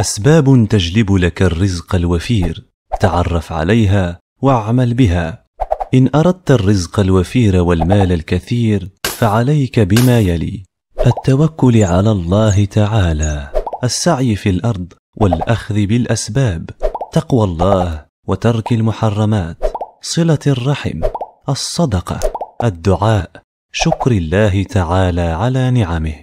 أسباب تجلب لك الرزق الوفير تعرف عليها واعمل بها إن أردت الرزق الوفير والمال الكثير فعليك بما يلي التوكل على الله تعالى السعي في الأرض والأخذ بالأسباب تقوى الله وترك المحرمات صلة الرحم الصدقة الدعاء شكر الله تعالى على نعمه